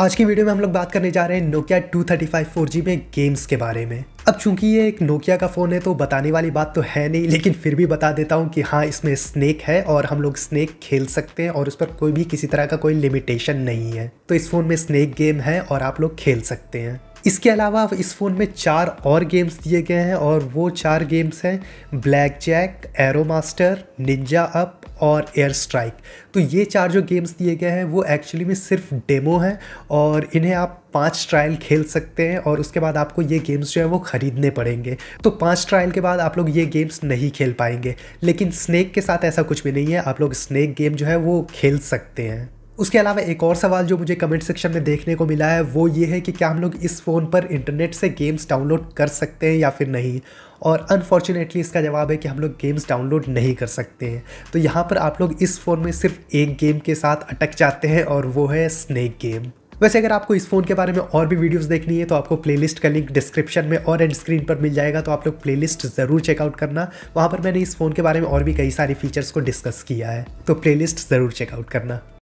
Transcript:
आज की वीडियो में हम लोग बात करने जा रहे हैं नोकिया 235 4G में गेम्स के बारे में अब चूंकि ये एक नोकिया का फ़ोन है तो बताने वाली बात तो है नहीं लेकिन फिर भी बता देता हूँ कि हाँ इसमें स्नैक है और हम लोग स्नेक खेल सकते हैं और उस पर कोई भी किसी तरह का कोई लिमिटेशन नहीं है तो इस फ़ोन में स्नेक गेम है और आप लोग खेल सकते हैं इसके अलावा इस फ़ोन में चार और गेम्स दिए गए हैं और वो चार गेम्स हैं Blackjack Arrow Master Ninja Up और एयर स्ट्राइक तो ये चार जो गेम्स दिए गए हैं वो एक्चुअली में सिर्फ डेमो हैं और इन्हें आप पांच ट्रायल खेल सकते हैं और उसके बाद आपको ये गेम्स जो है वो ख़रीदने पड़ेंगे तो पांच ट्रायल के बाद आप लोग ये गेम्स नहीं खेल पाएंगे लेकिन स्नैक के साथ ऐसा कुछ भी नहीं है आप लोग स्नैक गेम जो है वो खेल सकते हैं उसके अलावा एक और सवाल जो मुझे कमेंट सेक्शन में देखने को मिला है वो ये है कि क्या हम लोग इस फ़ोन पर इंटरनेट से गेम्स डाउनलोड कर सकते हैं या फिर नहीं और अनफॉर्चुनेटली इसका जवाब है कि हम लोग गेम्स डाउनलोड नहीं कर सकते हैं तो यहाँ पर आप लोग इस फ़ोन में सिर्फ एक गेम के साथ अटक जाते हैं और वो है स्नैक गेम वैसे अगर आपको इस फ़ोन के बारे में और भी वीडियोस देखनी है तो आपको प्लेलिस्ट का लिंक डिस्क्रिप्शन में और एंड स्क्रीन पर मिल जाएगा तो आप लोग प्लेलिस्ट ज़रूर चेकआउट करना वहाँ पर मैंने इस फ़ोन के बारे में और भी कई सारे फीचर्स को डिस्कस किया है तो प्लेलिस्ट ज़रूर चेकआउट करना